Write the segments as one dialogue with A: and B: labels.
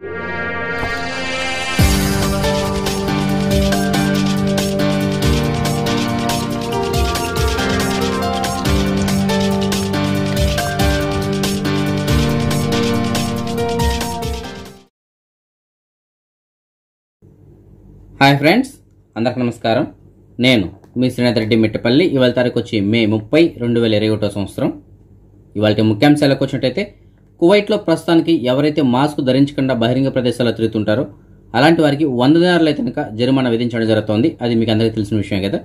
A: hi friends అందరికి నమస్కారం నేను మీ శ్రీనాథ్ రెడ్డి మిట్టపల్లి ఇవాళ తారీఖు వచ్చి మే ముప్పై రెండు వేల ఇరవై ఒకటో సంవత్సరం ఇవాళ ముఖ్యాంశాలకు వచ్చినట్టయితే కువైట్లో ప్రస్తుతానికి ఎవరైతే మాస్క్ ధరించకుండా బహిరంగ ప్రదేశాల్లో తిరుగుతుంటారో అలాంటి వారికి వంద దినాలు అయితే కనుక జరిమానా విధించడం జరుగుతోంది అది మీకు అందరికీ తెలిసిన విషయం కదా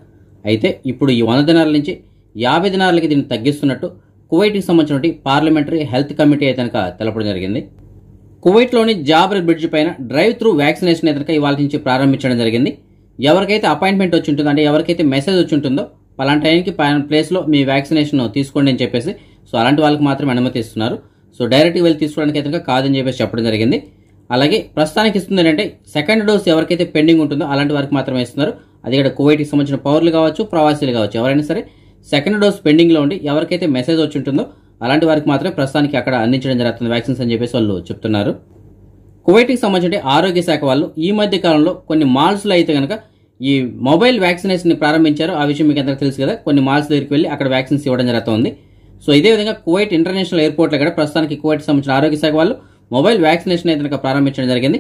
A: అయితే ఇప్పుడు ఈ వంద దినాల నుంచి యాభై దినాలకి దీన్ని తగ్గిస్తున్నట్టు కువైట్కి సంబంధించినటువంటి పార్లమెంటరీ హెల్త్ కమిటీ అయితే కనుక తెలపడం జరిగింది కువైట్లోని జాబర్ బ్రిడ్జ్ పైన డ్రైవ్ త్రూ వ్యాక్సినేషన్ అయితే కనుక ఇవాళ నుంచి ప్రారంభించడం జరిగింది ఎవరికైతే అపాయింట్మెంట్ వచ్చి ఉంటుందో అంటే ఎవరికైతే మెసేజ్ వచ్చి ఉంటుందో అలాంటి టైంకి ప్లేస్లో మీ వ్యాక్సినేషన్ తీసుకోండి అని చెప్పేసి సో అలాంటి వాళ్ళకి మాత్రమే అనుమతి ఇస్తున్నారు సో డైరెక్ట్గా వెళ్ళి తీసుకోవడానికి అయితే కాదని చెప్పేసి చెప్పడం జరిగింది అలాగే ప్రస్తుతానికి ఇస్తుంది ఏంటంటే సెకండ్ డోస్ ఎవరికైతే పెండింగ్ ఉంటుందో అలాంటి వారికి మాత్రమే ఇస్తున్నారు అది కూడా కోవిడ్కి సంబంధించిన పౌరులు కావచ్చు ప్రవాసీలు కావచ్చు ఎవరైనా సరే సెకండ్ డోస్ పెండింగ్లో ఉండి ఎవరికైతే మెసేజ్ వచ్చి ఉంటుందో అలాంటి వారికి మాత్రమే ప్రస్తుతానికి అక్కడ అందించడం జరుగుతుంది వ్యాక్సిన్స్ అని చెప్పేసి వాళ్ళు చెప్తున్నారు కువైట్కి సంబంధించి ఆరోగ్య శాఖ వాళ్ళు ఈ మధ్య కాలంలో కొన్ని మాల్స్లో అయితే కనుక ఈ మొబైల్ వ్యాక్సినేషన్ ప్రారంభించారు ఆ విషయం మీకు అందరికీ తెలుసు కదా కొన్ని మాల్స్ దగ్గరికి వెళ్ళి అక్కడ వ్యాక్సిన్స్ ఇవ్వడం జరుగుతుంది సో ఇదే విధంగా కువైట్ ఇంటర్నేషనల్ ఎయిర్పోర్ట్లో కూడా ప్రస్తుతానికి కువైట్ సంబంధించిన ఆరోగ్య శాఖ వాళ్ళు మొబైల్ వ్యాక్సినేషన్ అయితే ప్రారంభించడం జరిగింది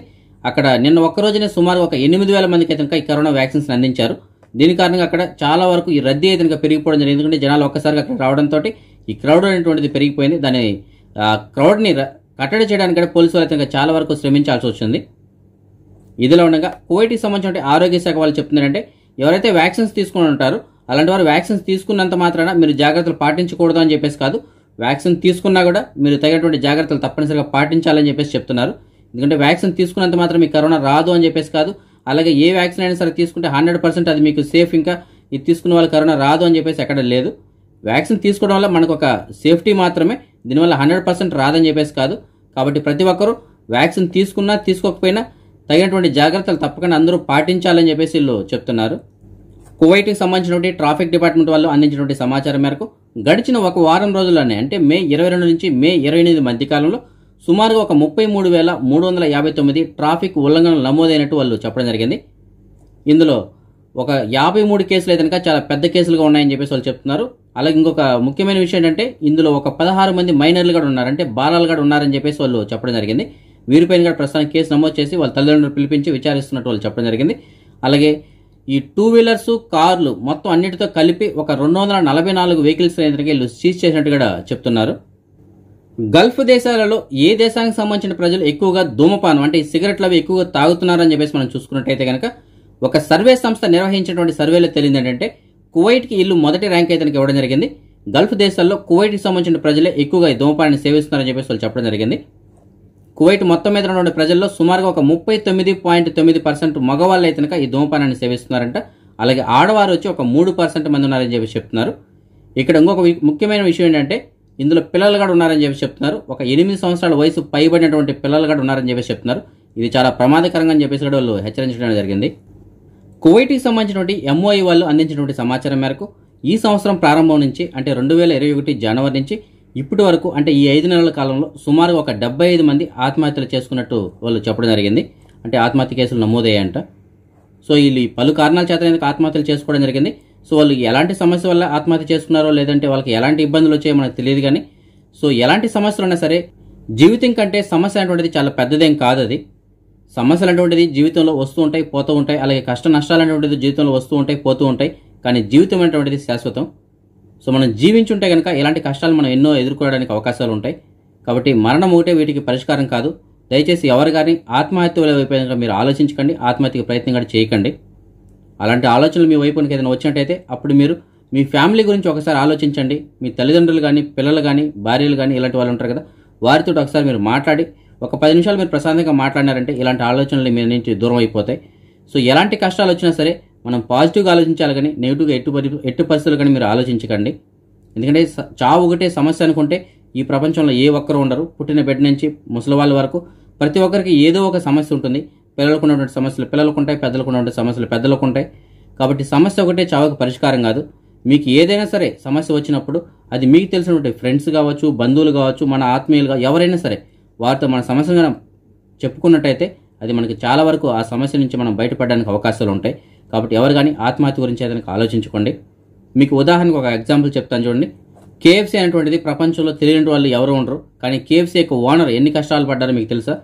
A: అక్కడ నిన్న ఒక్క రోజునే సుమారు ఒక ఎనిమిది వేల మందికి అయితే ఈ కరోనా వ్యాక్సిన్స్ అందించారు దీని కారణంగా అక్కడ చాలా వరకు ఈ రద్దీ అయితే పెరిగిపోవడం జరిగింది ఎందుకంటే జనాలు ఒక్కసారి అక్కడ రావడంతో ఈ క్రౌడ్ అనేటువంటిది పెరిగిపోయింది దాని క్రౌడ్ని కట్టడి చేయడానికి కూడా వాళ్ళు అయితే చాలా వరకు శ్రమించాల్సి వచ్చింది ఇదిలో ఉండగా కి సంబంధించిన ఆరోగ్య శాఖ వాళ్ళు చెప్తున్నారంటే ఎవరైతే వ్యాక్సిన్స్ తీసుకుని ఉంటారో అలాంటి వారు వ్యాక్సిన్స్ తీసుకున్నంత మాత్రాన మీరు జాగ్రత్తలు పాటించకూడదు అని చెప్పేసి కాదు వ్యాక్సిన్ తీసుకున్నా కూడా మీరు తగినటువంటి జాగ్రత్తలు తప్పనిసరిగా పాటించాలని చెప్పేసి చెప్తున్నారు ఎందుకంటే వ్యాక్సిన్ తీసుకున్నంత మాత్రం మీకు కరోనా రాదు అని చెప్పేసి కాదు అలాగే ఏ వ్యాక్సిన్ అయినా సరే తీసుకుంటే హండ్రెడ్ పర్సెంట్ అది మీకు సేఫ్ ఇంకా ఇది తీసుకున్న వాళ్ళు కరోనా రాదు అని చెప్పేసి ఎక్కడ లేదు వ్యాక్సిన్ తీసుకోవడం వల్ల మనకు ఒక సేఫ్టీ మాత్రమే దీనివల్ల హండ్రెడ్ పర్సెంట్ రాదని చెప్పేసి కాదు కాబట్టి ప్రతి ఒక్కరూ వ్యాక్సిన్ తీసుకున్నా తీసుకోకపోయినా తగినటువంటి జాగ్రత్తలు తప్పకుండా అందరూ పాటించాలని చెప్పేసి వీళ్ళు చెప్తున్నారు కువైట్కి సంబంధించినటువంటి ట్రాఫిక్ డిపార్ట్మెంట్ వాళ్ళు అందించినటువంటి సమాచారం మేరకు గడిచిన ఒక వారం రోజుల్లోనే అంటే మే ఇరవై రెండు నుంచి మే ఇరవై ఎనిమిది మధ్యకాలంలో సుమారుగా ఒక ముప్పై మూడు వేల మూడు వందల యాభై తొమ్మిది ట్రాఫిక్ ఉల్లంఘనలు నమోదైనట్టు వాళ్ళు చెప్పడం జరిగింది ఇందులో ఒక యాభై మూడు కేసులు అయితే కనుక చాలా పెద్ద కేసులుగా ఉన్నాయని చెప్పేసి వాళ్ళు చెప్తున్నారు అలాగే ఇంకొక ముఖ్యమైన విషయం ఏంటంటే ఇందులో ఒక పదహారు మంది మైనర్లు కూడా ఉన్నారంటే బాలాలు కూడా ఉన్నారని చెప్పేసి వాళ్ళు చెప్పడం జరిగింది వీరిపైన కూడా ప్రస్తుతానికి కేసు నమోదు చేసి వాళ్ళ తల్లిదండ్రులు పిలిపించి విచారిస్తున్నట్టు వాళ్ళు చెప్పడం జరిగింది అలాగే ఈ టూ వీలర్స్ కార్లు మొత్తం అన్నిటితో కలిపి ఒక రెండు వందల నలభై నాలుగు వెహికల్స్ వీళ్ళు సీజ్ చేసినట్టు కూడా చెప్తున్నారు గల్ఫ్ దేశాలలో ఏ దేశానికి సంబంధించిన ప్రజలు ఎక్కువగా ధూమపానం అంటే ఈ సిగరెట్లు అవి ఎక్కువగా తాగుతున్నారని చెప్పేసి మనం చూసుకున్నట్టయితే కనుక ఒక సర్వే సంస్థ నిర్వహించినటువంటి సర్వేలో తెలియదు ఏంటంటే కువైట్కి ఇల్లు మొదటి ర్యాంక్ అయితే ఇవ్వడం జరిగింది గల్ఫ్ దేశాల్లో కువైట్కి సంబంధించిన ప్రజలే ఎక్కువగా ఈ ధూమపానాన్ని సేవిస్తున్నారని చెప్పేసి వాళ్ళు చెప్పడం జరిగింది కువైట్ మొత్తం మీద ఉన్నటువంటి ప్రజల్లో సుమారుగా ఒక ముప్పై తొమ్మిది పాయింట్ తొమ్మిది పర్సెంట్ మగవాళ్ళు అయితే కనుక ఈ ధూమపానాన్ని సేవిస్తున్నారంట అలాగే ఆడవారు వచ్చి ఒక మూడు పర్సెంట్ మంది ఉన్నారని చెప్పి చెప్తున్నారు ఇక్కడ ఇంకొక ముఖ్యమైన విషయం ఏంటంటే ఇందులో పిల్లలు కూడా ఉన్నారని చెప్పి చెప్తున్నారు ఒక ఎనిమిది సంవత్సరాల వయసు పైబడినటువంటి పిల్లలు కూడా ఉన్నారని చెప్పి చెప్తున్నారు ఇది చాలా ప్రమాదకరంగా అని చెప్పేసి కూడా వాళ్ళు హెచ్చరించడం జరిగింది కువైట్కి సంబంధించినటువంటి ఎంఓఐ వాళ్ళు అందించినటువంటి సమాచారం మేరకు ఈ సంవత్సరం ప్రారంభం నుంచి అంటే రెండు వేల ఇరవై ఒకటి జనవరి నుంచి ఇప్పటి వరకు అంటే ఈ ఐదు నెలల కాలంలో సుమారు ఒక డెబ్బై ఐదు మంది ఆత్మహత్యలు చేసుకున్నట్టు వాళ్ళు చెప్పడం జరిగింది అంటే ఆత్మహత్య కేసులు నమోదయ్యాయంట సో వీళ్ళు పలు కారణాల చేత ఆత్మహత్యలు చేసుకోవడం జరిగింది సో వాళ్ళు ఎలాంటి సమస్య వల్ల ఆత్మహత్య చేసుకున్నారో లేదంటే వాళ్ళకి ఎలాంటి ఇబ్బందులు వచ్చాయో మనకు తెలియదు కానీ సో ఎలాంటి సమస్యలు ఉన్నా సరే జీవితం కంటే సమస్య అనేటువంటిది చాలా పెద్దదేం కాదు అది సమస్యలు అనేటువంటిది జీవితంలో వస్తూ ఉంటాయి పోతూ ఉంటాయి అలాగే కష్ట నష్టాలు అనేటువంటిది జీవితంలో వస్తూ ఉంటాయి పోతూ ఉంటాయి కానీ జీవితం అనేటువంటిది శాశ్వతం సో మనం జీవించుంటే కనుక ఇలాంటి కష్టాలు మనం ఎన్నో ఎదుర్కోవడానికి అవకాశాలు ఉంటాయి కాబట్టి మరణం ఒకటే వీటికి పరిష్కారం కాదు దయచేసి ఎవరు కానీ ఆత్మహత్య వైపు మీరు ఆలోచించకండి ఆత్మహత్యకు ప్రయత్నం కూడా చేయకండి అలాంటి ఆలోచనలు మీ వైపు ఏదైనా వచ్చినట్టయితే అప్పుడు మీరు మీ ఫ్యామిలీ గురించి ఒకసారి ఆలోచించండి మీ తల్లిదండ్రులు కానీ పిల్లలు కానీ భార్యలు కానీ ఇలాంటి వాళ్ళు ఉంటారు కదా వారితో ఒకసారి మీరు మాట్లాడి ఒక పది నిమిషాలు మీరు ప్రశాంతంగా మాట్లాడినారంటే ఇలాంటి ఆలోచనలు మీ నుంచి దూరం అయిపోతాయి సో ఎలాంటి కష్టాలు వచ్చినా సరే మనం పాజిటివ్గా ఆలోచించాలి కానీ నెగిటివ్గా ఎట్టు పరి ఎట్టు పరిస్థితులు కానీ మీరు ఆలోచించకండి ఎందుకంటే చావు ఒకటే సమస్య అనుకుంటే ఈ ప్రపంచంలో ఏ ఒక్కరు ఉండరు పుట్టిన బిడ్డ నుంచి ముసలివాళ్ళ వరకు ప్రతి ఒక్కరికి ఏదో ఒక సమస్య ఉంటుంది పిల్లలకు ఉన్నటువంటి సమస్యలు పిల్లలకు ఉంటాయి పెద్దలకు ఉన్నటువంటి సమస్యలు పెద్దలకు ఉంటాయి కాబట్టి సమస్య ఒకటే చావుకి పరిష్కారం కాదు మీకు ఏదైనా సరే సమస్య వచ్చినప్పుడు అది మీకు తెలిసినటువంటి ఫ్రెండ్స్ కావచ్చు బంధువులు కావచ్చు మన ఆత్మీయులుగా ఎవరైనా సరే వారితో మన సమస్య చెప్పుకున్నట్టయితే అది మనకి చాలా వరకు ఆ సమస్య నుంచి మనం బయటపడడానికి అవకాశాలు ఉంటాయి కాబట్టి ఎవరు కానీ ఆత్మహత్య గురించి ఏదైనా ఆలోచించుకోండి మీకు ఉదాహరణకు ఒక ఎగ్జాంపుల్ చెప్తాను చూడండి కేఎఫ్సీ అనేటువంటిది ప్రపంచంలో తెలియని వాళ్ళు ఎవరు ఉండరు కానీ కేఎఫ్సీ యొక్క ఓనర్ ఎన్ని కష్టాలు పడ్డారో మీకు తెలుసా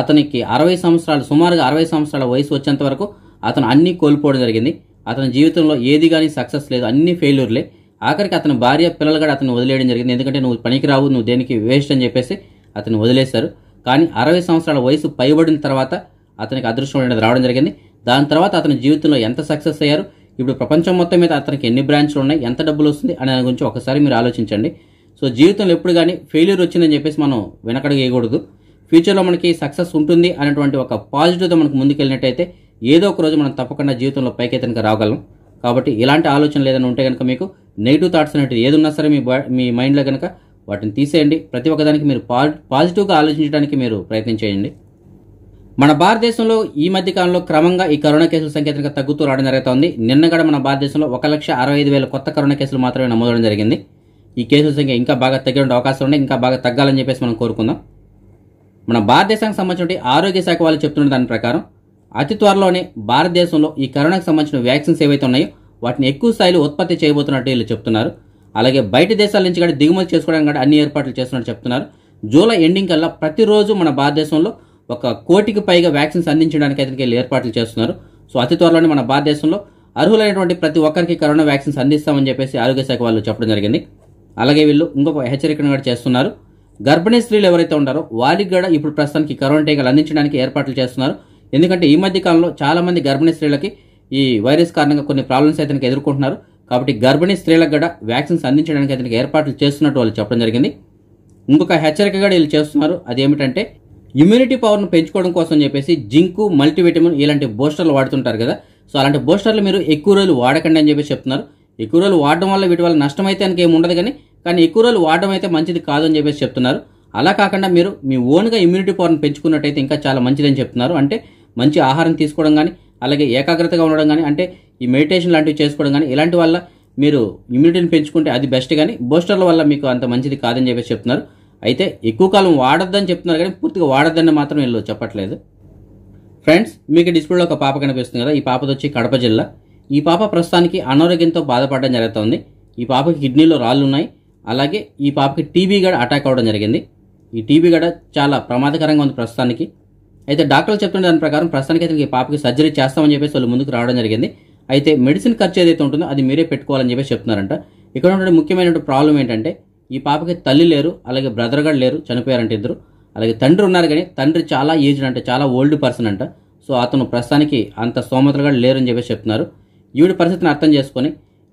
A: అతనికి అరవై సంవత్సరాలు సుమారుగా అరవై సంవత్సరాల వయసు వచ్చేంత వరకు అతను అన్నీ కోల్పోవడం జరిగింది అతని జీవితంలో ఏది కానీ సక్సెస్ లేదు అన్ని ఫెయిల్యూర్లే ఆఖరికి అతని భార్య పిల్లలు కూడా అతను వదిలేయడం జరిగింది ఎందుకంటే నువ్వు పనికి రావు నువ్వు దేనికి వేస్ట్ అని చెప్పేసి అతను వదిలేశారు కానీ అరవై సంవత్సరాల వయసు పైబడిన తర్వాత అతనికి అదృష్టం అనేది రావడం జరిగింది దాని తర్వాత అతని జీవితంలో ఎంత సక్సెస్ అయ్యారు ఇప్పుడు ప్రపంచం మొత్తం మీద అతనికి ఎన్ని బ్రాంచ్లు ఉన్నాయి ఎంత డబ్బులు వస్తుంది అనే దాని గురించి ఒకసారి మీరు ఆలోచించండి సో జీవితంలో ఎప్పుడు కానీ ఫెయిల్యూర్ వచ్చిందని చెప్పేసి మనం వెనకడుగు వేయకూడదు ఫ్యూచర్లో మనకి సక్సెస్ ఉంటుంది అనేటువంటి ఒక పాజిటివ్తో మనకు ముందుకెళ్ళినట్టయితే ఏదో ఒక రోజు మనం తప్పకుండా జీవితంలో పైకి కనుక రాగలం కాబట్టి ఇలాంటి ఆలోచనలు ఏదైనా ఉంటే కనుక మీకు నెగిటివ్ థాట్స్ అనేవి ఏదున్నా సరే మీ మీ మైండ్లో కనుక వాటిని తీసేయండి ప్రతి ఒక్కదానికి మీరు పాజిటివ్గా ఆలోచించడానికి మీరు ప్రయత్నం చేయండి మన భారతదేశంలో ఈ మధ్య కాలంలో క్రమంగా ఈ కరోనా కేసుల సంఖ్య తగ్గుతూ రావడం జరుగుతోంది కూడా మన భారతదేశంలో ఒక లక్ష అరవై ఐదు వేల కొత్త కరోనా కేసులు మాత్రమే నమోదవడం జరిగింది ఈ కేసుల సంఖ్య ఇంకా బాగా తగ్గే అవకాశం ఉంది ఇంకా బాగా తగ్గాలని చెప్పేసి మనం కోరుకుందాం మన భారతదేశానికి సంబంధించిన ఆరోగ్య శాఖ వాళ్ళు చెప్తున్న దాని ప్రకారం అతి త్వరలోనే భారతదేశంలో ఈ కరోనాకు సంబంధించిన వ్యాక్సిన్స్ ఏవైతే ఉన్నాయో వాటిని ఎక్కువ స్థాయిలో ఉత్పత్తి చేయబోతున్నట్టు వీళ్ళు చెప్తున్నారు అలాగే బయట దేశాల నుంచి కూడా దిగుమతి చేసుకోవడానికి కూడా అన్ని ఏర్పాట్లు చేస్తున్నట్టు చెప్తున్నారు జూలై ఎండింగ్ కల్లా ప్రతిరోజు మన భారతదేశంలో ఒక కోటికి పైగా వ్యాక్సిన్స్ అందించడానికి అతనికి వీళ్ళు ఏర్పాట్లు చేస్తున్నారు సో అతి త్వరలోనే మన భారతదేశంలో అర్హులైనటువంటి ప్రతి ఒక్కరికి కరోనా వ్యాక్సిన్స్ అందిస్తామని చెప్పేసి ఆరోగ్య శాఖ వాళ్ళు చెప్పడం జరిగింది అలాగే వీళ్ళు ఇంకొక హెచ్చరికను కూడా చేస్తున్నారు గర్భిణీ స్త్రీలు ఎవరైతే ఉన్నారో వారికి కూడా ఇప్పుడు ప్రస్తుతానికి కరోనా టీకాలు అందించడానికి ఏర్పాట్లు చేస్తున్నారు ఎందుకంటే ఈ మధ్య కాలంలో చాలామంది గర్భిణీ స్త్రీలకి ఈ వైరస్ కారణంగా కొన్ని ప్రాబ్లమ్స్ అతనికి ఎదుర్కొంటున్నారు కాబట్టి గర్భిణీ స్త్రీలకు కూడా వ్యాక్సిన్స్ అందించడానికి అతనికి ఏర్పాట్లు చేస్తున్నట్టు వాళ్ళు చెప్పడం జరిగింది ఇంకొక హెచ్చరిక కూడా వీళ్ళు చేస్తున్నారు అదేమిటంటే ఇమ్యూనిటీ పవర్ను పెంచుకోవడం కోసం చెప్పేసి జింకు మల్టీవిటమిన్ ఇలాంటి బూస్టర్లు వాడుతుంటారు కదా సో అలాంటి బూస్టర్లు మీరు ఎక్కువ రోజులు వాడకండి అని చెప్పేసి చెప్తున్నారు ఎక్కువ రోజులు వాడడం వల్ల వీటి వల్ల నష్టం అయితే ఏమి ఉండదు కానీ కానీ ఎక్కువ రోజులు వాడడం అయితే మంచిది కాదు అని చెప్పేసి చెప్తున్నారు అలా కాకుండా మీరు మీ ఓన్గా ఇమ్యూనిటీ పవర్ని పెంచుకున్నట్టయితే ఇంకా చాలా మంచిదని చెప్తున్నారు అంటే మంచి ఆహారం తీసుకోవడం కానీ అలాగే ఏకాగ్రతగా ఉండడం కానీ అంటే ఈ మెడిటేషన్ లాంటివి చేసుకోవడం కానీ ఇలాంటి వల్ల మీరు ఇమ్యూనిటీని పెంచుకుంటే అది బెస్ట్ కానీ బూస్టర్ల వల్ల మీకు అంత మంచిది కాదని చెప్పేసి చెప్తున్నారు అయితే ఎక్కువ కాలం వాడద్దని చెప్తున్నారు కానీ పూర్తిగా వాడొద్దని మాత్రం వీళ్ళు చెప్పట్లేదు ఫ్రెండ్స్ మీకు డిస్ప్లేలో ఒక పాప కనిపిస్తుంది కదా ఈ పాపది వచ్చి కడప జిల్లా ఈ పాప ప్రస్తుతానికి అనారోగ్యంతో బాధపడడం జరుగుతుంది ఈ పాపకి కిడ్నీలో రాళ్ళు ఉన్నాయి అలాగే ఈ పాపకి టీబీ గడ అటాక్ అవ్వడం జరిగింది ఈ టీబీ గడ చాలా ప్రమాదకరంగా ఉంది ప్రస్తుతానికి అయితే డాక్టర్లు చెప్తున్న దాని ప్రకారం ప్రస్తుతానికి అయితే ఈ పాపకి సర్జరీ చేస్తామని చెప్పేసి వాళ్ళు ముందుకు రావడం జరిగింది అయితే మెడిసిన్ ఖర్చు ఏదైతే ఉంటుందో అది మీరే పెట్టుకోవాలని చెప్పేసి చెప్తున్నారంట ఇక్కడ ఉన్న ముఖ్యమైనటువంటి ప్రాబ్లం ఏంటంటే ఈ పాపకి తల్లి లేరు అలాగే బ్రదర్ కూడా లేరు చనిపోయారంటే ఇద్దరు అలాగే తండ్రి ఉన్నారు కానీ తండ్రి చాలా ఏజ్డ్ అంటే చాలా ఓల్డ్ పర్సన్ అంట సో అతను ప్రస్తుతానికి అంత లేరు అని చెప్పేసి చెప్తున్నారు ఈవిడి పరిస్థితిని అర్థం చేసుకొని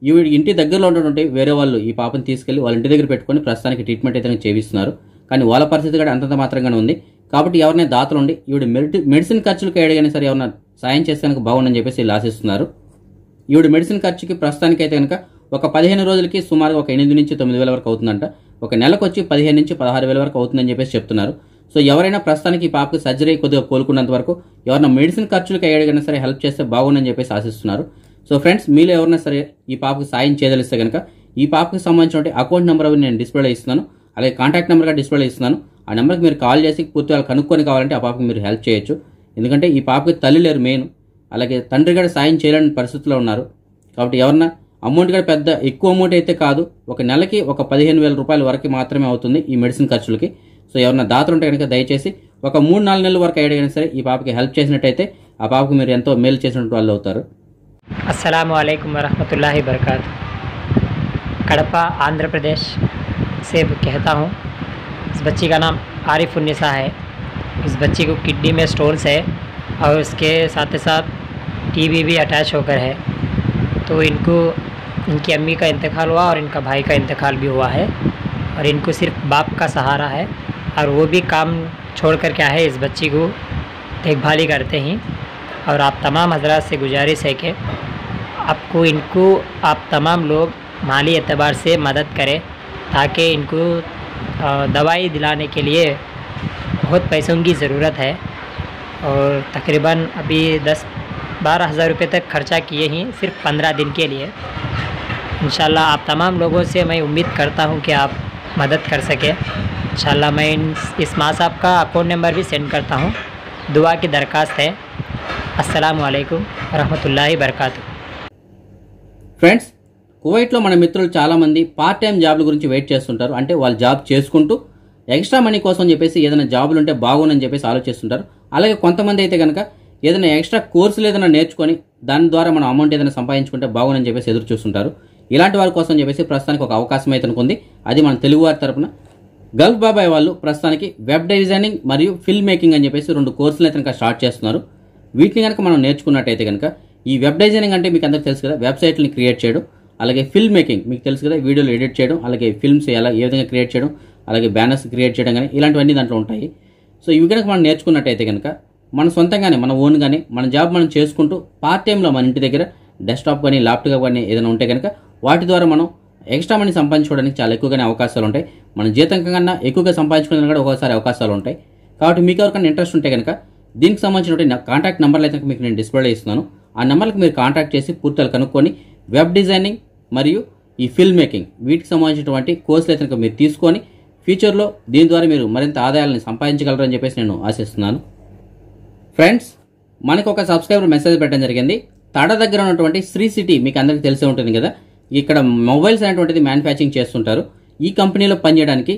A: ఈవిడ ఇంటి దగ్గరలో ఉన్నటువంటి వేరే వాళ్ళు ఈ పాపను తీసుకెళ్లి వాళ్ళ ఇంటి దగ్గర పెట్టుకొని ప్రస్తుతానికి ట్రీట్మెంట్ అయితే చేయిస్తున్నారు కానీ వాళ్ళ పరిస్థితి కూడా అంతంత మాత్రంగానే ఉంది కాబట్టి ఎవరైనా దాతలు ఉండి ఈవిడ మెడిసిన్ ఖర్చులకు ఏడైనా సరే ఎవరైనా సాయం చేస్తే కనుక బాగుండని చెప్పేసి వీళ్ళు ఆశిస్తున్నారు ఈవిడ మెడిసిన్ ఖర్చుకి ప్రస్తుతానికి అయితే కనుక ఒక పదిహేను రోజులకి సుమారుగా ఒక ఎనిమిది నుంచి తొమ్మిది వేల వరకు అవుతుందంట ఒక నెలకు వచ్చి పదిహేను నుంచి పదహారు వేల వరకు అవుతుందని చెప్పేసి చెప్తున్నారు సో ఎవరైనా ప్రస్తుతానికి ఈ పాపకి సర్జరీ కొద్దిగా కోలుకున్నంత వరకు ఎవరైనా మెడిసిన్ ఖర్చులకి అయ్యేదైనా సరే హెల్ప్ చేస్తే బాగుందని చెప్పేసి ఆశిస్తున్నారు సో ఫ్రెండ్స్ మీలో ఎవరైనా సరే ఈ పాపకి సాయం చేయదలిస్తే కనుక ఈ పాపకి సంబంధించిన అకౌంట్ నెంబర్ నేను డిస్ప్లేలో ఇస్తున్నాను అలాగే కాంటాక్ట్ నెంబర్గా డిస్ప్లేలో ఇస్తున్నాను ఆ నెంబర్కి మీరు కాల్ చేసి పూర్తిగా కనుక్కొని కావాలంటే ఆ పాపకి మీరు హెల్ప్ చేయొచ్చు ఎందుకంటే ఈ పాపకి తల్లి లేరు మెయిన్ అలాగే తండ్రి కూడా సాయం చేయలేని పరిస్థితిలో ఉన్నారు కాబట్టి ఎవరన్నా అమౌంట్ గారు పెద్ద ఎక్కువ అమౌంట్ అయితే కాదు ఒక నెలకి ఒక 15000 రూపాయల వరకు మాత్రమే అవుతుంది ఈ మెడిసిన్ ఖర్చులకి సో ఎవరన దాతలు ఉంటారు గనుక దయచేసి ఒక 3 4 నెలలు వరకు ఎడిగనసరి ఈ బాబుకి హెల్ప్ చేసినట్లయితే ఆ బాబుకి మేము ఎంతో మేలు చేసినట్టు అవుతారు
B: అస్సలాము అలైకుమ వ రహ్మతుల్లాహి వరకత్ కడప ఆంధ్రప్రదేశ్ సేబు कहता हूं इस बच्ची का नाम आरिफु निसा है इस बच्ची को किडनी में स्टॉल्स है और उसके साथे साथ टीबी भी अटैच होकर है तो इनको इनकी अम्मी का इंतकाल हुआ और इनका भाई का इंतकाल भी हुआ है और इनको सिर्फ बाप का सहारा है और वो भी काम छोड़ कर क्या है इस बच्ची को देखभाल ही करते हैं और आप तमाम हजरात से गुजारिश है कि आपको इनको आप तमाम लोग माली एतबार से मदद करें ताकि इनको दवाई दिलाने के लिए बहुत पैसों की ज़रूरत है और तकरीबन अभी दस बारह हज़ार रुपये तक खर्चा किए ही सिर्फ पंद्रह दिन के लिए इन आप तमाम लोगों से मैं उम्मीद करता हूँ कि आप मदद कर सकें इन मैं इस माह साहब का अकाउंट नंबर भी सेंड करता हूँ दुआ की दरख्वास्त है అస్సలం రహమతుల్లాహి బర్కాతు
A: ఫ్రెండ్స్ కువైట్లో మన మిత్రులు చాలామంది పార్ట్ టైం జాబ్ల గురించి వెయిట్ చేస్తుంటారు అంటే వాళ్ళు జాబ్ చేసుకుంటూ ఎక్స్ట్రా మనీ కోసం చెప్పేసి ఏదైనా జాబులు ఉంటే బాగుందని చెప్పేసి ఆలోచిస్తుంటారు అలాగే కొంతమంది అయితే కనుక ఏదైనా ఎక్స్ట్రా కోర్సులు ఏదైనా నేర్చుకొని దాని ద్వారా మనం అమౌంట్ ఏదైనా సంపాదించుకుంటే బాగుందని చెప్పేసి ఎదురు చూస్తుంటారు ఇలాంటి వారి కోసం చెప్పేసి ప్రస్తుతానికి ఒక అవకాశం అయితే అనుకుంది అది మన తెలుగు వారి తరపున గల్ఫ్ బాబాయ్ వాళ్ళు ప్రస్తుతానికి వెబ్ డిజైనింగ్ మరియు ఫిల్మ్ మేకింగ్ అని చెప్పేసి రెండు కోర్సులు అయితే కనుక స్టార్ట్ చేస్తున్నారు వీటిని కనుక మనం నేర్చుకున్నట్టయితే కనుక ఈ వెబ్ డిజైనింగ్ అంటే మీకు అందరికీ తెలుసు కదా వెబ్సైట్లను క్రియేట్ చేయడం అలాగే ఫిల్మ్ మేకింగ్ మీకు తెలుసు కదా వీడియోలు ఎడిట్ చేయడం అలాగే ఫిల్మ్స్ ఎలా ఏ విధంగా క్రియేట్ చేయడం అలాగే బ్యానర్స్ క్రియేట్ చేయడం కానీ ఇలాంటివన్నీ దాంట్లో ఉంటాయి సో ఇవి కనుక మనం నేర్చుకున్నట్టయితే కనుక మన సొంతంగానే మన ఓన్ కానీ మన జాబ్ మనం చేసుకుంటూ పార్ట్ టైంలో మన ఇంటి దగ్గర డెస్క్టాప్ కానీ ల్యాప్టాప్ కానీ ఏదైనా ఉంటే కనుక వాటి ద్వారా మనం ఎక్స్ట్రా మనీ సంపాదించుకోవడానికి చాలా ఎక్కువగానే అవకాశాలు ఉంటాయి మనం జీతం కన్నా ఎక్కువగా సంపాదించుకోవడానికి కూడా ఒకసారి అవకాశాలు ఉంటాయి కాబట్టి మీకు ఎవరికైనా ఇంట్రెస్ట్ ఉంటే కనుక దీనికి సంబంధించిన కాంటాక్ట్ నెంబర్లు అయితే మీకు నేను డిస్ప్లే ఇస్తున్నాను ఆ నెంబర్లకు మీరు కాంటాక్ట్ చేసి పూర్తిగా కనుక్కొని వెబ్ డిజైనింగ్ మరియు ఈ ఫిల్మ్ మేకింగ్ వీటికి సంబంధించినటువంటి కోర్సులు అయితే మీరు తీసుకొని ఫ్యూచర్లో దీని ద్వారా మీరు మరింత ఆదాయాలను సంపాదించగలరని చెప్పేసి నేను ఆశిస్తున్నాను ఫ్రెండ్స్ మనకు ఒక సబ్స్క్రైబర్ మెసేజ్ పెట్టడం జరిగింది తడ దగ్గర ఉన్నటువంటి శ్రీ సిటీ మీకు అందరికీ తెలిసే ఉంటుంది కదా ఇక్కడ మొబైల్స్ అనేటువంటిది మ్యానుఫ్యాక్చరింగ్ చేస్తుంటారు ఈ కంపెనీలో పనిచేయడానికి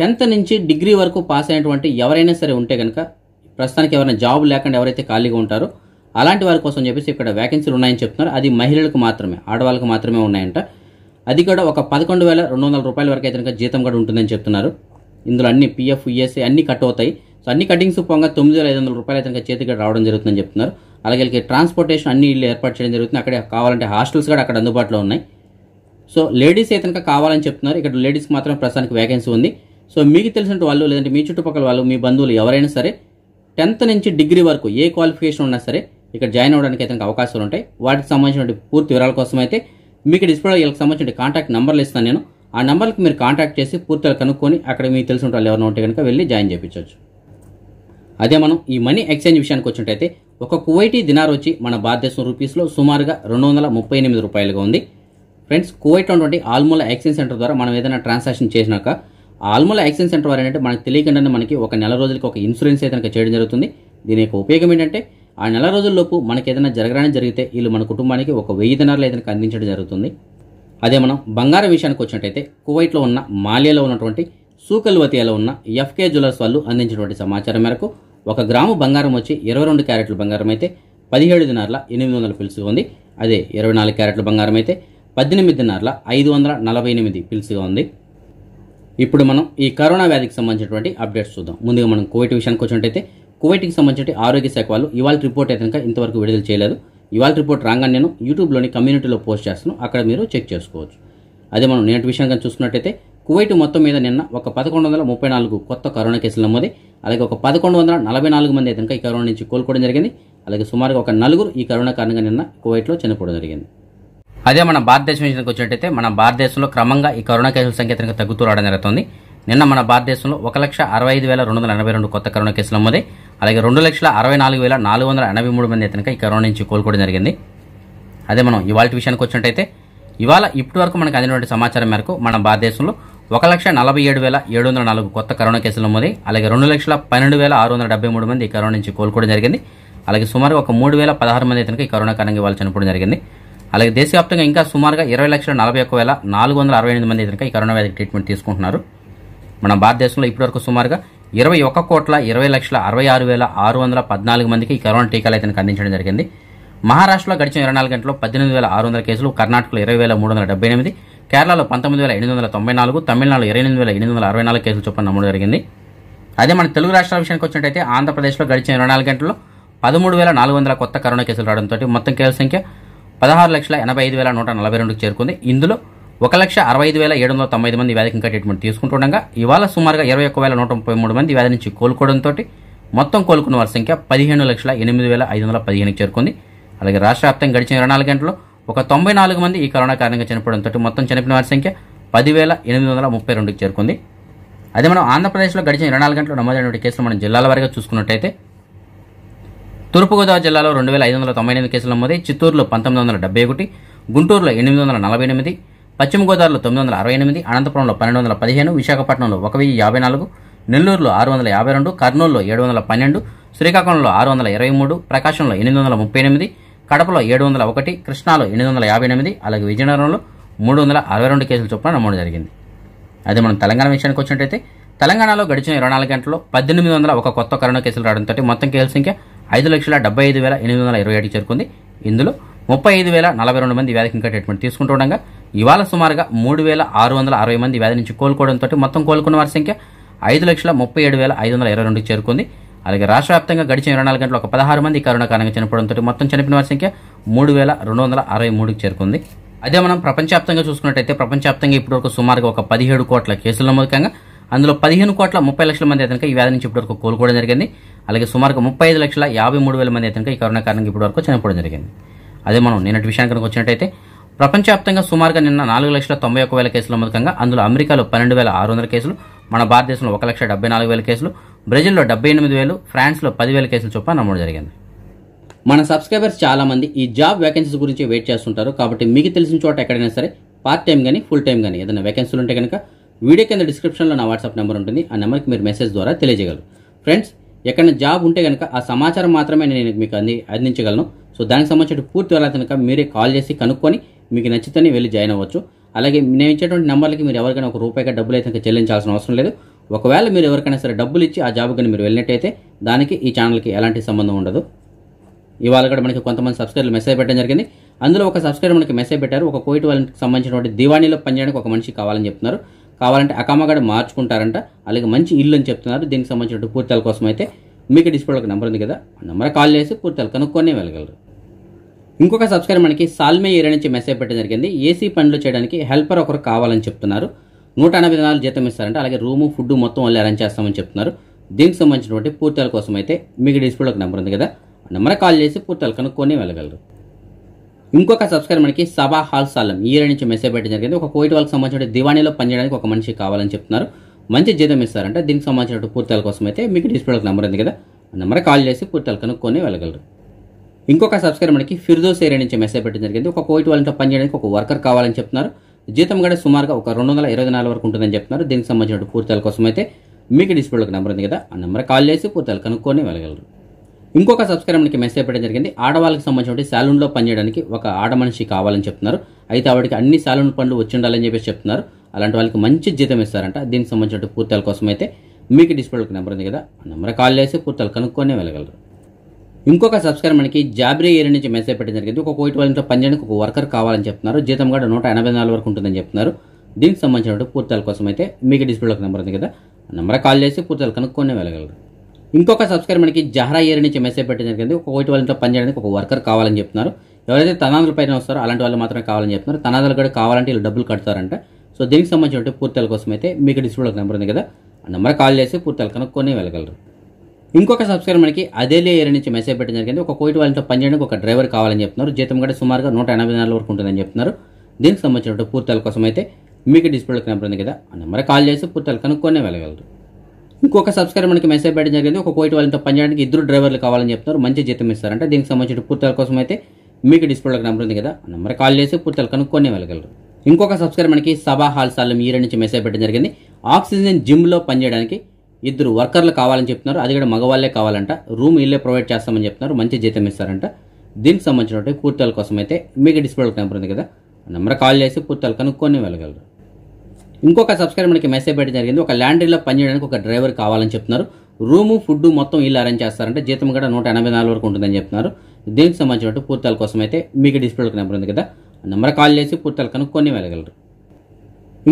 A: టెన్త్ నుంచి డిగ్రీ వరకు పాస్ అయినటువంటి ఎవరైనా సరే ఉంటే కనుక ప్రస్తుతానికి ఎవరైనా జాబ్ లేకుండా ఎవరైతే ఖాళీగా ఉంటారో అలాంటి వారి కోసం చెప్పేసి ఇక్కడ వ్యాకెన్సీలు ఉన్నాయని చెప్తున్నారు అది మహిళలకు మాత్రమే ఆడవాళ్ళకు మాత్రమే ఉన్నాయంట అది కూడా ఒక పదకొండు వేల రెండు వందల రూపాయల వరకు అయితే కనుక జీతం కూడా ఉంటుందని చెప్తున్నారు ఇందులో అన్ని పిఎఫ్ ఈఎస్ఐ e అన్ని కట్ అవుతాయి సో అన్ని కటింగ్స్ పోగా తొమ్మిది వేల ఐదు వందల రూపాయలు అయితే చేతికి రావడం జరుగుతుందని చెప్తున్నారు అలాగే ట్రాన్స్పోర్టేషన్ అన్ని ఇల్లు ఏర్పాటు చేయడం జరుగుతుంది అక్కడ కావాలంటే హాస్టల్స్ కూడా అక్కడ అందుబాటులో ఉన్నాయి సో లేడీస్ అయితే కనుక కావాలని చెప్తున్నారు ఇక్కడ లేడీస్కి మాత్రం ప్రస్తుతానికి వేకెన్సీ ఉంది సో మీకు తెలిసిన వాళ్ళు లేదంటే మీ చుట్టుపక్కల వాళ్ళు మీ బంధువులు ఎవరైనా సరే టెన్త్ నుంచి డిగ్రీ వరకు ఏ క్వాలిఫికేషన్ ఉన్నా సరే ఇక్కడ జాయిన్ అవ్వడానికి అయితే అవకాశాలు ఉంటాయి వాటికి సంబంధించిన పూర్తి వివరాల కోసం అయితే మీకు డిస్ప్లే వీళ్ళకి సంబంధించిన కాంటాక్ట్ నెంబర్లు ఇస్తాను నేను ఆ నెంబర్కి మీరు కాంటాక్ట్ చేసి పూర్తిగా కనుక్కొని అక్కడ మీకు తెలిసిన వాళ్ళు ఎవరైనా ఉంటే కనుక వెళ్ళి జాయిన్ చేయించవచ్చు అదే మనం ఈ మనీ ఎక్స్చేంజ్ విషయానికి వచ్చినట్టయితే ఒక కువైటీ దినార్ వచ్చి మన భారతదేశం రూపీస్లో సుమారుగా రెండు వందల ముప్పై ఎనిమిది రూపాయలుగా ఉంది ఫ్రెండ్స్ కువైట్ ఉన్నటువంటి ఆల్మూల ఎక్స్చేంజ్ సెంటర్ ద్వారా మనం ఏదైనా ట్రాన్సాక్షన్ చేసినాక ఆల్మూల ఎక్స్చేంజ్ సెంటర్ వారు ఏంటంటే మనకి తెలియకుండానే మనకి ఒక నెల రోజులకి ఒక ఇన్సూరెన్స్ అయితే చేయడం జరుగుతుంది దీని యొక్క ఉపయోగం ఏంటంటే ఆ నెల రోజుల్లోపు మనకి ఏదైనా జరగడానికి జరిగితే వీళ్ళు మన కుటుంబానికి ఒక వెయ్యి దినాలు ఏదైనా అందించడం జరుగుతుంది అదే మనం బంగారం విషయానికి వచ్చినట్టయితే కువైట్లో ఉన్న మాలియాలో ఉన్నటువంటి సూకల్వతియాలో ఉన్న ఎఫ్కే జ్యువెలర్స్ వాళ్ళు అందించినటువంటి సమాచారం మేరకు ఒక గ్రాము బంగారం వచ్చి ఇరవై రెండు క్యారెట్ల బంగారం అయితే పదిహేడు దినార్ల ఎనిమిది వందల పిలుస్తుంది అదే ఇరవై నాలుగు క్యారెట్ల బంగారం అయితే పద్దెనిమిదిన్నరల ఐదు వందల నలభై ఎనిమిది పిలుసుగా ఉంది ఇప్పుడు మనం ఈ కరోనా వ్యాధికి సంబంధించినటువంటి అప్డేట్స్ చూద్దాం ముందుగా మనం కోవిడ్ విషయానికి వచ్చినట్టయితే కోవిడ్కి సంబంధించిన ఆరోగ్య శాఖ వాళ్ళు ఇవాళ రిపోర్ట్ అయితే కనుక ఇంతవరకు విడుదల చేయలేదు ఇవాళ రిపోర్ట్ రాగానే నేను యూట్యూబ్లోని కమ్యూనిటీలో పోస్ట్ చేస్తాను అక్కడ మీరు చెక్ చేసుకోవచ్చు అదే మనం నేటి విషయంగా చూసుకున్నట్టయితే కువైట్ మొత్తం మీద నిన్న ఒక పదకొండు వందల ముప్పై నాలుగు కొత్త కరోనా కేసులు నమోదై అలాగే ఒక పదకొండు వందల నలభై నాలుగు మంది అయితే ఈ కరోనా నుంచి కోలుకోవడం జరిగింది అలాగే సుమారుగా ఒక నలుగురు ఈ కరోనా కారణంగా నిన్న కువైట్లో చనిపోవడం జరిగింది అదే మన భారతదేశం విషయానికి వచ్చినట్టయితే మన భారతదేశంలో క్రమంగా ఈ కరోనా కేసుల సంఖ్య తగ్గుతూ రావడం జరుగుతుంది నిన్న మన భారతదేశంలో ఒక లక్ష అరవై ఐదు వేల రెండు వందల ఎనభై రెండు కొత్త కరోనా కేసులు నమోదై అలాగే రెండు లక్షల అరవై నాలుగు వేల నాలుగు వందల ఎనభై మూడు మంది ఇతనిక ఈ కరోనా నుంచి కోలుకోవడం జరిగింది అదే మనం ఇవాళ విషయానికి వచ్చినట్టయితే ఇవాళ ఇప్పటి వరకు మనకు అందినటువంటి సమాచారం మేరకు మన భారతదేశంలో ఒక లక్ష నలభై ఏడు వేల ఏడు వందల నాలుగు కొత్త కరోనా కేసులు నమోదై అలాగే రెండు లక్షల పన్నెండు వేల ఆరు వందల డెబ్బై మూడు మంది ఈ కరోనా నుంచి కోలుకోవడం జరిగింది అలాగే సుమారు ఒక మూడు వేల పదహారు మంది ఇతనికి ఈ కరోనా కారణంగా ఇవాళ చనిపోవడం జరిగింది అలాగే దేశవ్యాప్తంగా ఇంకా సుమారుగా ఇరవై లక్షల నలభై ఒక్క వేల నాలుగు వందల అరవై ఎనిమిది మంది కనుక ఈ కరోనా వ్యాధికి ట్రీట్మెంట్ తీసుకుంటున్నారు మన భారతదేశంలో ఇప్పటివరకు సుమారుగా ఇరవై ఒక్క కోట్ల ఇరవై లక్షల అరవై ఆరు వేల ఆరు వందల పద్నాలుగు మందికి ఈ కరోనా టీకాలు అయితే అందించడం జరిగింది మహారాష్ట్రలో గడిచిన ఇరవై నాలుగు గంటల్లో పద్దెనిమిది వేల ఆరు వందల కేసులు కర్ణాటకలో ఇరవై వేల మూడు వందల డెబ్బై ఎనిమిది కేరళలో పంతొమ్మిది వేల ఎనిమిది వందల తొంభై నాలుగు తమిళనాడు ఇరవై ఎనిమిది వేల ఎనిమిది వందల అరవై నాలుగు కేసులు చొప్పున నమోదు జరిగింది అదే మన తెలుగు రాష్ట్రాల విషయానికి వచ్చినట్టయితే ఆంధ్రప్రదేశ్లో గడిచిన ఇరవై నాలుగు గంటల్లో పదమూడు వేల నాలుగు వందల కొత్త కరోనా కేసులు రావడంతో మొత్తం కేసుల సంఖ్య పదహారు లక్షల ఎనభై ఐదు వేల నూట నలభై రెండుకు చేరుకుంది ఇందులో ఒక లక్ష అరవై ఐదు వేల ఏడు వందల తొంభై ఐదు మంది వ్యాధికి ఇంకా ట్రీట్మెంట్ తీసుకుంటుండగా ఇవాళ సుమారుగా ఇరవై ఒక్క వేల నూట ముప్పై మూడు మంది వ్యాధి నుంచి కోలుకోవడంతో మొత్తం కోలుకున్న వారి సంఖ్య పదిహేను లక్షల ఎనిమిది వేల ఐదు వందల పదిహేనుకి చేరుకుంది అలాగే రాష్ట్ర వ్యాప్తంగా గడిచిన ఇరవై నాలుగు గంటల్లో ఒక తొంభై నాలుగు మంది ఈ కరోనా కారణంగా చనిపోవడంతో మొత్తం చనిపోయిన వారి సంఖ్య పదివేల ఎనిమిది వందల ముప్పై రెండుకి చేరుకుంది అదే మనం ఆంధ్రప్రదేశ్లో గడిచిన ఇరవై నాలుగు గంటలు నమోదైన కేసులు మనం జిల్లాల వారిగా చూసుకున్నట్టయితే తూర్పుగోదావరి జిల్లాలో రెండు వేల ఐదు వందల తొంభై ఎనిమిది కేసులు నమోదు చిత్తూరులో పంతొమ్మిది వందల డెబ్బై ఒకటి గుంటూరులో ఎనిమిది వందల నలభై ఎనిమిది పశ్చిమ గోదావరిలో తొమ్మిది వందల అరవై ఎనిమిది అనంతపురంలో పన్నెండు వందల పదిహేను విశాఖపట్నంలో ఒక వెయ్యి యాభై నాలుగు నెల్లూరులో ఆరు వందల యాభై రెండు కర్నూలులో ఏడు వందల పన్నెండు శ్రీకాకుళంలో ఆరు వందల ఇరవై మూడు ప్రకాశంలో ఎనిమిది వందల ముప్పై ఎనిమిది కడపలో ఏడు వందల ఒకటి కృష్ణాలో ఎనిమిది వందల యాభై ఎనిమిది అలాగే విజయనగరంలో మూడు వందల అరవై రెండు కేసులు చొప్పున నమోదు జరిగింది అదే మనం తెలంగాణ విషయానికి వచ్చినట్టయితే తెలంగాణలో గడిచిన ఇరవై నాలుగు గంటల్లో పద్దెనిమిది వందల ఒక కొత్త కరోనా కేసులు రావడంతో మొత్తం కేసుల సంఖ్య ఐదు లక్షల డెబ్బై ఐదు వేల ఎనిమిది వందల ఇరవై ఏడుకి చేరుకుంది ఇందులో ముప్పై ఐదు వేల నలభై రెండు మంది వ్యాధికి ఇంకా ట్రీట్మెంట్ తీసుకుంటుండగా ఇవాళ సుమారుగా మూడు వేల ఆరు వందల అరవై మంది వ్యాధి నుంచి కోలుకోవడంతో మొత్తం కోలుకున్న వారి సంఖ్య ఐదు లక్షల ముప్పై ఏడు వేల ఐదు వందల ఇరవై రెండుకి చేరుకుంది అలాగే రాష్ట్ర వ్యాప్తంగా గడిచిన ఇరవై నాలుగు గంటలు ఒక పదహారు మంది కరోనా కారణంగా చనిపోవడంతో మొత్తం చనిపోయిన వారి సంఖ్య మూడు వేల రెండు వందల అరవై మూడుకి చేరుకుంది అదే మనం ప్రపంచవ్యాప్తంగా చూసుకున్నట్టయితే ప్రపంచవ్యాప్తంగా ఇప్పటివరకు సుమారుగా ఒక పదిహేడు కోట్ల కేసులు నమోదు కాగా అందులో పదిహేను కోట్ల ముప్పై లక్షల మంది అయితే ఈ వ్యాధి నుంచి ఇప్పటివరకు కోలుకోవడం జరిగింది అలాగే సుమారుగా ముప్పై ఐదు లక్షల యాభై మూడు వేల మంది అయితే ఈ కరోనా కారణంగా ఇప్పటివరకు చనిపోవడం జరిగింది అదే మనం నిన్నటి విషయానికి కనుక వచ్చినట్టయితే ప్రపంచవ్యాప్తంగా సుమారుగా నిన్న నాలుగు లక్షల తొంభై ఒక వేల కేసుల అమరికంగా అందులో అమెరికాలో పన్నెండు వేల ఆరు వందల కేసులు మన భారతదేశంలో ఒక లక్ష డెబ్బై నాలుగు వేల కేసులు బ్రెజిల్లో డెబ్బై ఎనిమిది వేలు ఫ్రాన్స్లో పదివేల కేసులు చొప్పున నమోదు జరిగింది మన సబ్స్క్రైబర్స్ చాలామంది ఈ జాబ్ వేకెన్సీస్ గురించి వెయిట్ చేస్తుంటారు కాబట్టి మీకు తెలిసిన చోట ఎక్కడైనా సరే పార్ట్ టైం కానీ ఫుల్ టైం కానీ ఏదైనా వేకెన్సీలు ఉంటే కనుక వీడియో కింద డిస్క్రిప్షన్లో నా వాట్సాప్ నెంబర్ ఉంటుంది ఆ నెంబర్కి మీరు మెసేజ్ ద్వారా తెలియజేయగలరు ఫ్రెండ్స్ ఎక్కడైనా జాబ్ ఉంటే కనుక ఆ సమాచారం మాత్రమే నేను మీకు అంది అందించగలను సో దానికి సంబంధించి పూర్తి వెళ్ళాలి కనుక మీరే కాల్ చేసి కనుక్కొని మీకు నచ్చితేనే వెళ్ళి జాయిన్ అవ్వచ్చు అలాగే నేను ఇచ్చేటువంటి నెంబర్లకి మీరు ఎవరికైనా ఒక రూపాయిగా డబ్బులు అయితే చెల్లించాల్సిన అవసరం లేదు ఒకవేళ మీరు ఎవరికైనా సరే డబ్బులు ఇచ్చి ఆ జాబ్ కానీ మీరు వెళ్ళినట్టయితే దానికి ఈ ఛానల్కి ఎలాంటి సంబంధం ఉండదు ఇవాళ కూడా మనకి కొంతమంది సబ్స్క్రైబర్లు మెసేజ్ పెట్టడం జరిగింది అందులో ఒక సబ్స్క్రైబర్ మనకి మెసేజ్ పెట్టారు ఒక కోయిట్ వాళ్ళకి సంబంధించినటువంటి దివాణిలో పనిచేయడానికి ఒక మనిషి కావాలని చెప్తున్నారు కావాలంటే అకామగడ మార్చుకుంటారంట అలాగే మంచి ఇల్లు అని చెప్తున్నారు దీనికి సంబంధించిన పూర్తల కోసం అయితే మీకు డిస్ప్లేలో నెంబర్ ఉంది కదా నెంబర్ కాల్ చేసి పూర్తలు కనుక్కొని వెళ్ళగలరు ఇంకొక సబ్స్క్రైబర్ మనకి సాల్మే ఏరియా నుంచి మెసేజ్ పెట్టడం జరిగింది ఏసీ పనులు చేయడానికి హెల్పర్ ఒకరు కావాలని చెప్తున్నారు నూట ఎనభై నాలుగు జీతం ఇస్తారంటే అలాగే రూము ఫుడ్ మొత్తం వాళ్ళు అరేంజ్ చేస్తామని చెప్తున్నారు దీనికి సంబంధించినటువంటి పూర్తల కోసం అయితే మీకు డిస్ప్లేలో నెంబర్ ఉంది కదా నెంబర్ కాల్ చేసి పూర్తలు కనుక్కొని వెళ్ళగలరు ఇంకొక సబ్స్క్రైబర్ మనకి సభా హాల్ సాలం ఈ నుంచి మెసేజ్ పెట్టడం జరిగింది ఒక కోయిట్ వాళ్ళకి సంబంధించిన దివాణిలో పనిచేయడానికి ఒక మనిషి కావాలని చెప్తున్నారు మంచి జీతం ఇస్తారంటే దీనికి సంబంధించిన పూర్తాల కోసం అయితే మీకు డిస్ప్లే నెంబర్ ఉంది కదా నెంబర్ కాల్ చేసి పూర్తాలు కనుక్కొని వెళ్ళగలరు ఇంకొక సబ్స్క్రైబర్ మనకి ఫిర్దోస్ ఏరియా నుంచి మెసేజ్ పెట్టడం జరిగింది ఒక కోయిట్ వాళ్ళతో పనిచేయడానికి ఒక వర్కర్ కావాలని చెప్తున్నారు జీతం కూడా సుమారుగా ఒక రెండు వందల ఇరవై నాలుగు వరకు ఉంటుందని చెప్తున్నారు దీనికి సంబంధించిన పూర్తాల కోసం అయితే మీకు డిస్ప్లేలోకి నెంబర్ ఉంది కదా ఆ నెంబర్ కాల్ చేసి పూర్తాలు కనుక్కొని వెళ్ళగలరు ఇంకొక సబ్స్క్రైబర్ మనకి మెసేజ్ పెట్టడం జరిగింది ఆడవాళ్ళకి సంబంధించిన సాలూన్లో పనిచేయడానికి ఒక ఆడ మనిషి కావాలని చెప్తున్నారు అయితే ఆవిడకి అన్ని సాలూన్ పనులు వచ్చి ఉండాలని చెప్పేసి చెప్తున్నారు అలాంటి వాళ్ళకి మంచి జీతం ఇస్తారంట దీనికి సంబంధించిన పూర్తాల కోసం అయితే మీకు డిస్ప్లేకి నెంబర్ ఉంది కదా ఆ నెంబర్ కాల్ చేసి పూర్తాలు కనుక్కొని వెళ్ళగలరు ఇంకొక సబ్స్క్రైబర్ మనకి జాబ్రీ ఏరియా నుంచి మెసేజ్ పెట్టడం జరిగింది ఒక కోటి వాళ్ళ పనిచేయడానికి ఒక వర్కర్ కావాలని చెప్తున్నారు జీతం కూడా నూట ఎనభై నాలుగు వరకు ఉంటుందని చెప్తున్నారు దీనికి సంబంధించిన పూర్తాల కోసం అయితే మీకు డిస్ప్లేకి నెంబర్ ఉంది కదా నెంబర్ కాల్ చేసి పూర్తాలు కనుక్కొని వెళ్ళగలరు ఇంకొక సబ్స్క్రైబర్ మనకి జహరా ఏరి నుంచి మెసేజ్ పెట్టడం జరిగింది ఒక ఓటి వాళ్ళతో పనిచేయడానికి ఒక వర్కర్ కావాలని చెప్తున్నారు ఎవరైతే తనాదుల పైన వస్తారో అలాంటి వాళ్ళు మాత్రమే కావాలని చెప్తున్నారు తనాదులు కూడా కావాలంటే వీళ్ళు డబ్బులు కడతారంట సో దీనికి సంబంధించిన పూర్తల కోసం అయితే మీకు డిస్ప్లే నెంబర్ ఉంది కదా ఆ నెంబర్ కాల్ చేసి పూర్తలు కనుక్కొని వెళ్ళగలరు ఇంకొక సబ్స్క్రైబర్ మనకి అదేలే ఏరియా నుంచి మెసేజ్ పెట్టడం జరిగింది ఒక కోటి వాళ్ళతో పనిచేయడానికి ఒక డ్రైవర్ కావాలని చెప్తున్నారు జీతం కూడా సుమారుగా నూట ఎనభై నాలుగు వరకు ఉంటుందని చెప్తున్నారు దీనికి సంబంధించిన పూర్తల కోసం అయితే మీకు డిస్ప్లే నెంబర్ ఉంది కదా ఆ నెంబర్ కాల్ చేసి పూర్తలు కనుక్కొని వెళ్ళగలరు ఇంకొక సబ్స్క్రైబర్ మనకి మెసేజ్ పెట్టడం జరిగింది ఒక కోయిట్ వాళ్ళతో పనిచేయడానికి ఇద్దరు డ్రైవర్లు కావాలని చెప్తున్నారు మంచి జీతం ఇస్తారంటే దీనికి సంబంధించిన పూర్తల కోసం అయితే మీకు డిస్ప్లేలో నెంబర్ ఉంది కదా నెంబర్ కాల్ చేసి పూర్తలు కనుక్కొని వెళ్ళగలరు ఇంకొక సబ్స్క్రైబర్ మనకి సభా హాల్ సాలం ఈర నుంచి మెసేజ్ పెట్టడం జరిగింది ఆక్సిజన్ జిమ్లో పనిచేయడానికి ఇద్దరు వర్కర్లు కావాలని చెప్తున్నారు అది కూడా మగవాళ్ళే కావాలంట రూమ్ ఇల్లే ప్రొవైడ్ చేస్తామని చెప్తున్నారు మంచి జీతం ఇస్తారంట దీనికి సంబంధించిన పూర్తల కోసం అయితే మీకు డిస్ప్లేలో నెంబర్ ఉంది కదా నెంబర్ కాల్ చేసి పూర్తలు కనుక్కొని వెళ్ళగలరు ఇంకొక సబ్స్క్రైబర్ మనకి మెసేజ్ పెట్టడం జరిగింది ఒక ల్యాండ్రీలో పనిచేయడానికి ఒక డ్రైవర్ కావాలని చెప్తున్నారు రూము ఫుడ్ మొత్తం ఇల్లు అరేంజ్ చేస్తారంటే జీతం కూడా నూట ఎనభై నాలుగు వరకు ఉంటుందని చెప్తున్నారు దీనికి సంబంధించిన పూర్తాల కోసం అయితే మీకు డిస్ప్లే నెంబర్ ఉంది కదా నెంబర్ కాల్ చేసి పూర్తాలు కనుక్కొని వెళ్ళగలరు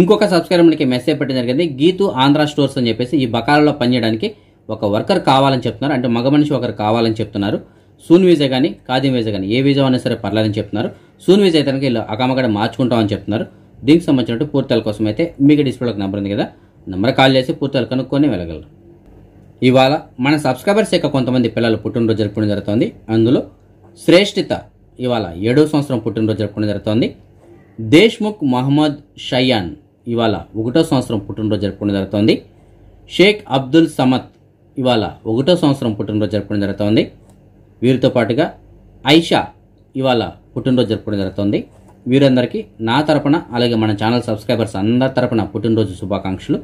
A: ఇంకొక సబ్స్క్రైబర్ మనకి మెసేజ్ పెట్టడం జరిగింది గీతు ఆంధ్ర స్టోర్స్ అని చెప్పేసి ఈ బకాలలో పనిచేయడానికి ఒక వర్కర్ కావాలని చెప్తున్నారు అంటే మగ మనిషి ఒకరు కావాలని చెప్తున్నారు సూన్ వీజా కానీ కాదిం వీజా కానీ ఏ వీజా అయినా సరే పర్లేదని చెప్తున్నారు సూన్ వీజా అయితే కనుక వీళ్ళు అకామగడ మార్చుకుంటామని చెప్తున్నారు దీనికి సంబంధించినట్టు పూర్తాల కోసం అయితే మీకు డిస్ప్లేలోకి నెంబర్ ఉంది కదా నెంబర్ కాల్ చేసి పూర్తాలు కనుక్కొని వెళ్ళగలరు ఇవాళ మన సబ్స్క్రైబర్స్ యొక్క కొంతమంది పిల్లలు పుట్టినరోజు జరుపుకోవడం జరుగుతుంది అందులో శ్రేష్ఠిత ఇవాళ ఏడో సంవత్సరం పుట్టినరోజు జరుపుకోవడం జరుగుతుంది దేశ్ముఖ్ మహమ్మద్ షయాన్ ఇవాళ ఒకటో సంవత్సరం పుట్టినరోజు జరుపుకోవడం జరుగుతుంది షేక్ అబ్దుల్ సమత్ ఇవాళ ఒకటో సంవత్సరం పుట్టినరోజు జరుపుకోవడం జరుగుతుంది వీరితో పాటుగా ఐషా ఇవాళ పుట్టినరోజు జరుపుకోవడం జరుగుతుంది వీరందరికీ నా తరపున అలాగే మన ఛానల్ సబ్స్క్రైబర్స్ అందరి తరపున పుట్టినరోజు శుభాకాంక్షలు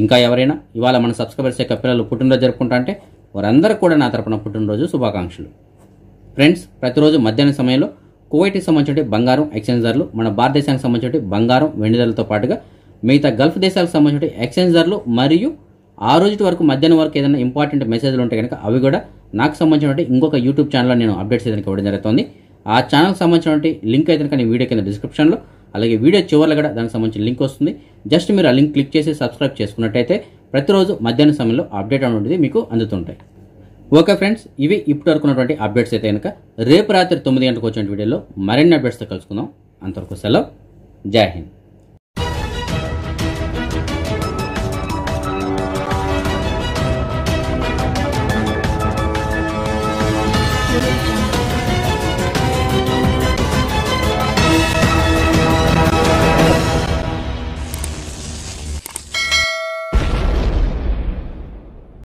A: ఇంకా ఎవరైనా ఇవాళ మన సబ్స్క్రైబర్స్ యొక్క పిల్లలు పుట్టినరోజు జరుపుకుంటా అంటే వారందరూ కూడా నా తరపున పుట్టినరోజు శుభాకాంక్షలు ఫ్రెండ్స్ ప్రతిరోజు మధ్యాహ్న సమయంలో కువైట్కి సంబంధించిన బంగారం ఎక్స్చేంజ్ ధరలు మన భారతదేశానికి సంబంధించిన బంగారం వెండి ధరలతో పాటుగా మిగతా గల్ఫ్ దేశాలకు సంబంధించిన ఎక్స్చేంజ్ ధరలు మరియు ఆ రోజు వరకు మధ్యాహ్నం వరకు ఏదైనా ఇంపార్టెంట్ మెసేజ్లు ఉంటాయి కనుక అవి కూడా నాకు సంబంధించిన ఇంకొక యూట్యూబ్ ఛానల్లో నేను అప్డేట్స్ ఏదైనా ఇవ్వడం జరుగుతుంది ఆ ఛానల్ సంబంధించినటువంటి లింక్ అయితే కానీ వీడియో కింద డిస్క్రిప్షన్లో అలాగే వీడియో చివరిలో కూడా దానికి సంబంధించిన లింక్ వస్తుంది జస్ట్ మీరు ఆ లింక్ క్లిక్ చేసి సబ్స్క్రైబ్ చేసుకున్నట్టయితే ప్రతిరోజు మధ్యాహ్నం సమయంలో అప్డేట్ అనేది మీకు అందుతుంటాయి ఓకే ఫ్రెండ్స్ ఇవి ఇప్పటి వరకు ఉన్నటువంటి అప్డేట్స్ అయితే కనుక రేపు రాత్రి తొమ్మిది గంటలకు వచ్చిన వీడియోలో మరిన్ని అప్డేట్స్తో కలుసుకుందాం అంతవరకు సెలవు జై హింద్